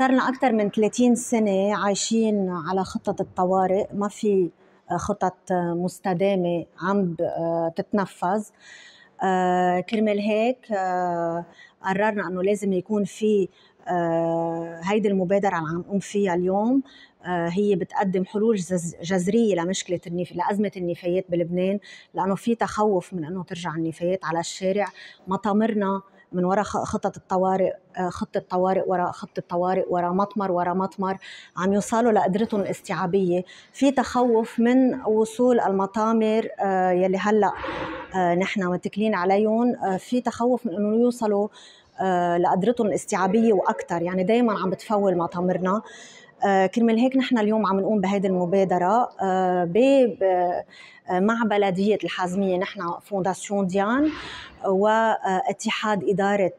لنا أكثر من 30 سنة عايشين على خطة الطوارئ ما في خطط مستدامة عم آه، تتنفذ آه، كرمال هيك آه، قررنا أنه لازم يكون في هيدي المبادرة اللي عم نقوم فيها اليوم هي بتقدم حلول جذريه لمشكله النف... لازمه النفايات بلبنان لانه في تخوف من انه ترجع النفايات على الشارع مطامرنا من وراء خطط الطوارئ آه، خطة طوارئ وراء خطة طوارئ وراء مطمر وراء مطمر عم يوصلوا لقدرتهم الاستيعابية في تخوف من وصول المطامر آه، يلي هلأ آه، نحن متكلين عليهم في تخوف من أنه يوصلوا لقدرتهم الاستيعابية وأكثر يعني دايما عم بتفول مطامرنا آه، كرمال هيك نحن اليوم عم نقوم بهيدي المبادره آه، آه، مع بلديه الحازميه نحن فونداسيون ديان واتحاد اداره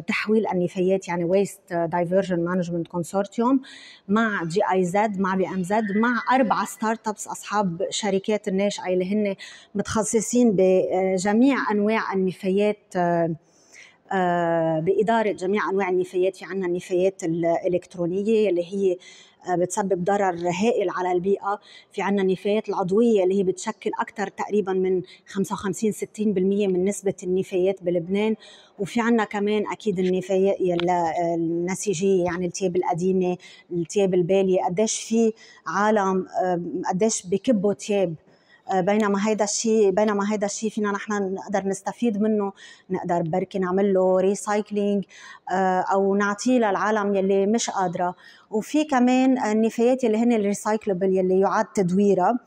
تحويل النفايات يعني ويست دايفرجن مانجمنت كونسورتيوم مع جي اي زد مع بي ام زد مع أربعة ستارت ابس اصحاب شركات الناشئه اللي هن متخصصين بجميع انواع النفايات آه، بإدارة جميع أنواع النفايات في عنا النفايات الإلكترونية اللي هي آه، بتسبب ضرر هائل على البيئة في عنا النفايات العضوية اللي هي بتشكل أكثر تقريبا من 55-60% من نسبة النفايات بلبنان وفي عنا كمان أكيد النفايات النسيجية يعني التياب القديمة التياب البالية قديش في عالم قديش بكبوا تياب آه، بينما هيدا الشيء بينما هيدا الشيء فينا نحن نقدر نستفيد منه نقدر بركي نعمل له ريسايكلينج آه، او نعطيه للعالم يلي مش قادره وفي كمان النفايات يلي هن الريسايكلبل يلي يعاد تدويرها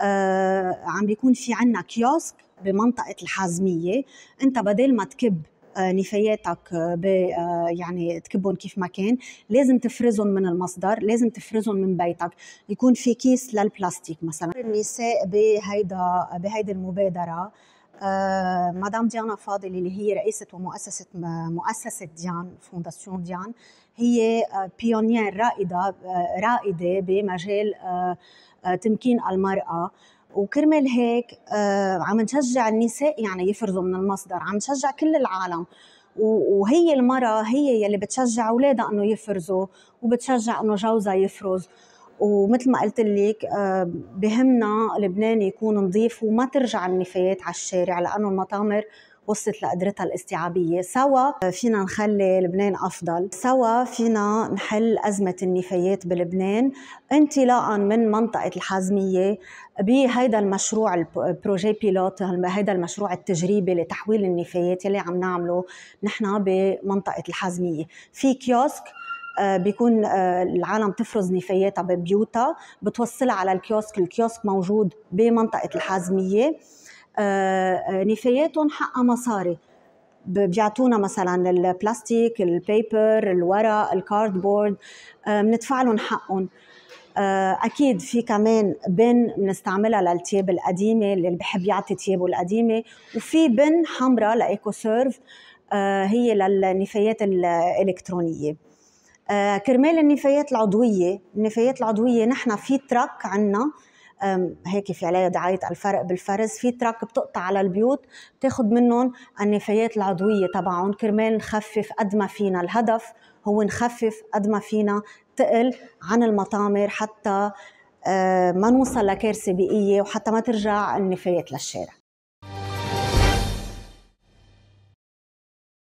آه، عم بيكون في عنا كيوسك بمنطقه الحازميه انت بدل ما تكب آه، نفاياتك آه، آه، يعني تكبهم كيف ما كان لازم تفرزهم من المصدر لازم تفرزهم من بيتك يكون في كيس للبلاستيك مثلا النساء بهيدا بهيدي المبادره مدام ديانا فاضل اللي هي رئيسة ومؤسسة مؤسسة ديان فونداسيون ديان هي بيونير رائدة رائدة بمجال تمكين المرأة وكرمال هيك آه، عم نشجع النساء يعني يفرزوا من المصدر عم نشجع كل العالم وهي المرأة هي يلي بتشجع أولادها أنه يفرزوا وبتشجع أنه جوزها يفرز ومثل ما قلت لك آه، بهمنا لبنان يكون نظيف وما ترجع النفايات على الشارع لأنه المطامر وصلت لقدرتها الاستيعابيه سوا فينا نخلي لبنان افضل سوا فينا نحل ازمه النفايات بلبنان انطلاقا من منطقه الحازميه بهيدا المشروع البروجي بيلوت هيدا المشروع التجريبي لتحويل النفايات اللي عم نعمله نحن بمنطقه الحازميه في كيوسك آه، بيكون آه، العالم تفرز نفاياتها ببيوتها بتوصلها على الكيوسك الكيوسك موجود بمنطقه الحازميه آه، آه، نفاياتهم حقها مصاري بيعطونا مثلا البلاستيك البيبر الورق الكاردبورد آه، بندفع لهم حقهم اكيد في كمان بن بنستعملها للتياب القديمه اللي بحب يعطي تيابه القديمه وفي بن حمراء لايكو سيرف هي للنفايات الالكترونيه كرمال النفايات العضويه النفايات العضويه نحن في ترك عندنا هيك في عليها دعايه الفرق بالفرز في تراك بتقطع على البيوت بتاخد منهم النفايات العضويه تبعهم كرمال نخفف قد ما فينا الهدف هو نخفف قد ما فينا تقل عن المطامر حتى أه، ما نوصل لكارثه بيئيه وحتى ما ترجع النفايات للشارع